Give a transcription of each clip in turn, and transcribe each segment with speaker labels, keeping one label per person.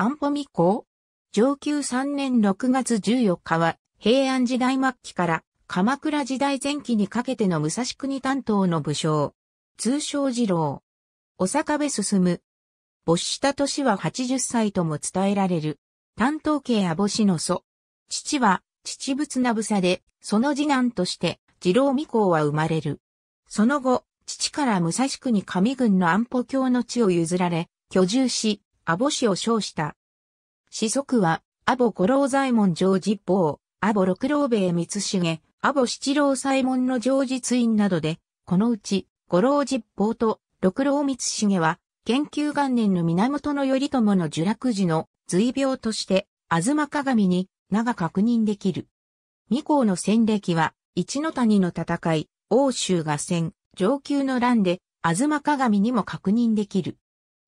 Speaker 1: 安保未公
Speaker 2: 上級3年6月14日は、平安時代末期から鎌倉時代前期にかけての武蔵国担当の武将。通称二郎。お坂部進。没した年は80歳とも伝えられる。担当家や母子の祖。父は、父仏なぶさで、その次男として、二郎未公は生まれる。その後、父から武蔵国上郡の安保教の地を譲られ、居住し、阿保氏を称した。子息は、阿保五郎左衛門常実法、阿保六郎兵衛光重、阿保七郎左衛門の常実院などで、このうち、五郎実法と六郎光重は、研究元年の源頼朝の呪落時の随病として、ま鏡に名が確認できる。二校の戦歴は、一の谷の戦い、欧州合戦、上級の乱で、ま鏡にも確認できる。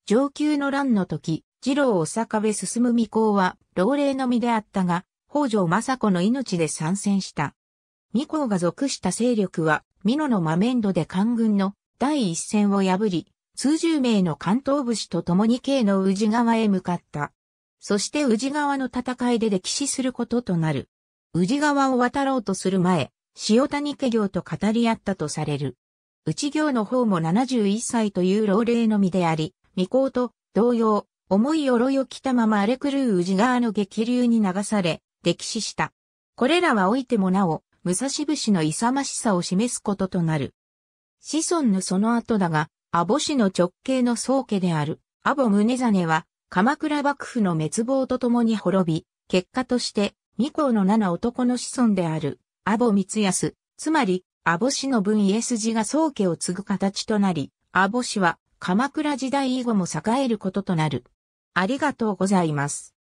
Speaker 2: 上級の乱の時、二郎大阪部進む未行は、老齢の身であったが、北条政子の命で参戦した。未行が属した勢力は、美濃のマメンドで官軍の第一線を破り、数十名の関東武士と共に慶の宇治川へ向かった。そして宇治川の戦いで歴史することとなる。宇治川を渡ろうとする前、塩谷家業と語り合ったとされる。内行の方も71歳という老齢の身であり、未行と同様、重い鎧を着たまま荒れ狂う宇治川の激流に流され、溺死した。これらはおいてもなお、武蔵節の勇ましさを示すこととなる。子孫のその後だが、阿保氏の直系の宗家である、阿保宗真は、鎌倉幕府の滅亡とともに滅び、結果として、二公の七男の子孫である、阿保光康、つまり、阿保氏の分家筋が宗家を継ぐ形となり、阿保氏は、鎌倉時代以後も栄えることとなる。ありがとうございます。